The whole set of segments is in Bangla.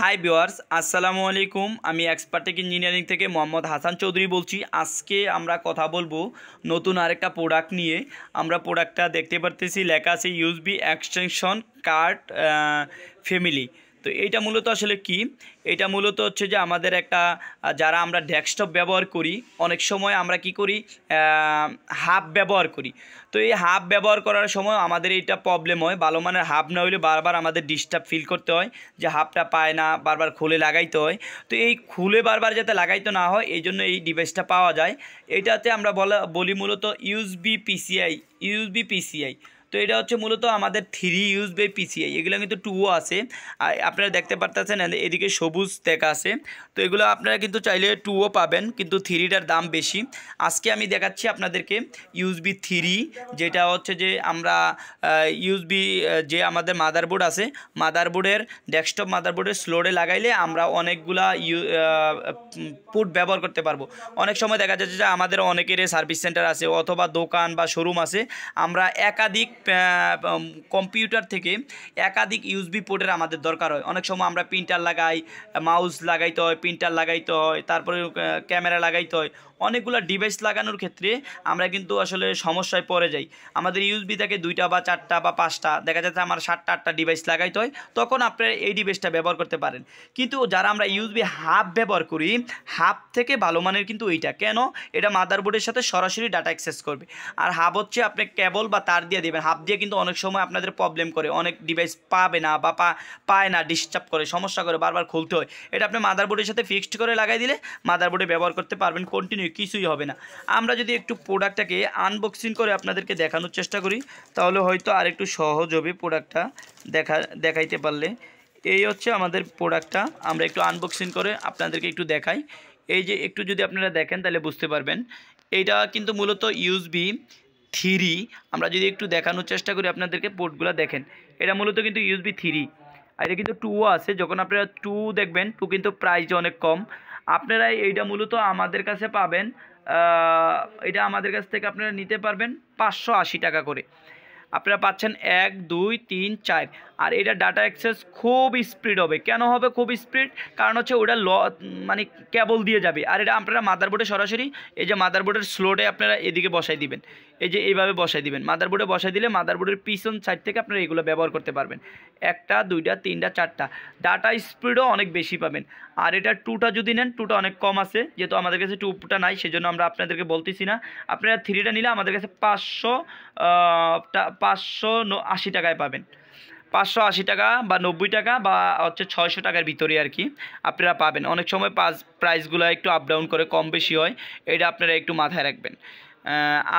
হাই বিওয়ার্স আসসালামু আলাইকুম আমি এক্সপার্টিক ইঞ্জিনিয়ারিং থেকে মোহাম্মদ হাসান চৌধুরী বলছি আজকে আমরা কথা বলবো নতুন আরেকটা প্রোডাক্ট নিয়ে আমরা প্রোডাক্টটা দেখতে পারতেছি লেখা আছে ইউজবি এক্সটেনশন কার্ড ফ্যামিলি তো এইটা মূলত আসলে কি এটা মূলত হচ্ছে যে আমাদের একটা যারা আমরা ডেস্কটপ ব্যবহার করি অনেক সময় আমরা কি করি হাব ব্যবহার করি তো এই হাব ব্যবহার করার সময় আমাদের এইটা প্রবলেম হয় ভালো মানের হাব না হইলে বারবার আমাদের ডিস্টার্ব ফিল করতে হয় যে হাবটা পায় না বারবার খুলে লাগাইতে হয় তো এই খুলে বারবার যাতে লাগাইতে না হয় এই জন্য এই ডিভাইসটা পাওয়া যায় এটাতে আমরা বলা বলি মূলত ইউজবি পিসিআই ইউজবি পিসিআই তো এটা হচ্ছে মূলত আমাদের থ্রি ইউজ বাই পিসিআই এগুলো কিন্তু টুও আছে আর আপনারা দেখতে পারতেছেন এদিকে সবুজ দেখা আছে তো এগুলো আপনারা কিন্তু চাইলে টুও পাবেন কিন্তু থ্রিটার দাম বেশি আজকে আমি দেখাচ্ছি আপনাদেরকে ইউজবি থ্রি যেটা হচ্ছে যে আমরা ইউজবি যে আমাদের মাদারবোর্ড আছে মাদারবোর্ডের ডেস্কটপ মাদারবোর্ডের স্লোডে লাগাইলে আমরা অনেকগুলা ইউ পুট ব্যবহার করতে পারবো অনেক সময় দেখা যাচ্ছে যে আমাদের অনেকের সার্ভিস সেন্টার আছে অথবা দোকান বা শোরুম আছে আমরা একাধিক কম্পিউটার থেকে একাধিক ইউসবি পোর্টের আমাদের দরকার হয় অনেক সময় আমরা প্রিন্টার লাগাই মাউস লাগাইতে হয় প্রিন্টার লাগাইতে হয় তারপরে ক্যামেরা লাগাইতে হয় অনেকগুলো ডিভাইস লাগানোর ক্ষেত্রে আমরা কিন্তু আসলে সমস্যায় পড়ে যাই আমাদের ইউসবি থাকে দুইটা বা চারটা বা পাঁচটা দেখা যাচ্ছে আমার সাতটা আটটা ডিভাইস লাগাইতে হয় তখন আপনারা এই ডিভাইসটা ব্যবহার করতে পারেন কিন্তু যারা আমরা ইউসবি হাফ ব্যবহার করি হাফ থেকে ভালো মানের কিন্তু এইটা কেন এটা মাদারবোর্ডের সাথে সরাসরি ডাটা অ্যাক্সেস করবে আর হাফ হচ্ছে আপনি কেবল বা তার দিয়ে দেবেন হাফ দিয়ে কিন্তু অনেক সময় আপনাদের প্রবলেম করে অনেক ডিভাইস পাবে না বা পায় না ডিস্টার্ব করে সমস্যা করে বারবার খুলতে হয় এটা আপনি মাদারবোর্ডের সাথে ফিক্সড করে লাগাই দিলে মাদারবোর্ডে ব্যবহার করতে পারবেন কন্টিনিউ কিছুই হবে না আমরা যদি একটু প্রোডাক্টটাকে আনবক্সিং করে আপনাদেরকে দেখানোর চেষ্টা করি তাহলে হয়তো আর একটু সহজ হবে প্রোডাক্টটা দেখা দেখাইতে পারলে এই হচ্ছে আমাদের প্রোডাক্টটা আমরা একটু আনবক্সিং করে আপনাদেরকে একটু দেখাই এই যে একটু যদি আপনারা দেখেন তাহলে বুঝতে পারবেন এইটা কিন্তু মূলত ইউজবি থ্রি আমরা যদি একটু দেখানোর চেষ্টা করি আপনাদেরকে পোর্টগুলো দেখেন এটা মূলত কিন্তু ইউএসবি থ্রি আর এটা কিন্তু টুও আছে যখন আপনারা টু দেখবেন টু কিন্তু প্রাইস অনেক কম আপনারা এইটা মূলত আমাদের কাছে পাবেন এটা আমাদের কাছ থেকে আপনারা নিতে পারবেন পাঁচশো টাকা করে আপনারা পাচ্ছেন এক দুই তিন চার আর এটা ডাটা অ্যাক্সেস খুব স্পিড হবে কেন হবে খুব স্পিড কারণ হচ্ছে ওটা ল মানে কেবল দিয়ে যাবে আর এটা আপনারা মাদারবোর্ডে সরাসরি এই যে মাদারবোর্ডের স্লোটে আপনারা এদিকে বসাই দিবেন এই যে এইভাবে বসাই দিবেন মাদারবোর্ডে বসাই দিলে মাদারবোর্ডের পিছন সাইড থেকে আপনারা এগুলো ব্যবহার করতে পারবেন একটা দুইটা তিনটা চারটা ডাটা স্পিডও অনেক বেশি পাবেন আর এটা টুটা যদি নেন টুটা অনেক কম আছে যেহেতু আমাদের কাছে টুটা নাই সেজন্য আমরা আপনাদেরকে বলতেছি না আপনারা থ্রিটা নিলে আমাদের কাছে পাঁচশো পাঁচশো আশি টাকায় পাবেন পাঁচশো আশি টাকা বা নব্বই টাকা বা হচ্ছে ছয়শো টাকার ভিতরে আর কি আপনারা পাবেন অনেক সময় পাস প্রাইসগুলো একটু আপ ডাউন করে কম বেশি হয় এটা আপনারা একটু মাথায় রাখবেন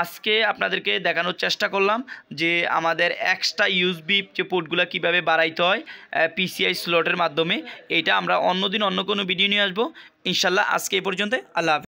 আজকে আপনাদেরকে দেখানোর চেষ্টা করলাম যে আমাদের এক্সট্রা ইউজবি যে পোর্টগুলো কীভাবে বাড়াইতে হয় পিসিআই স্লটের মাধ্যমে এটা আমরা অন্য দিন অন্য কোনো ভিডিও নিয়ে আসবো ইনশাল্লাহ আজকে এই পর্যন্ত আল্লাহ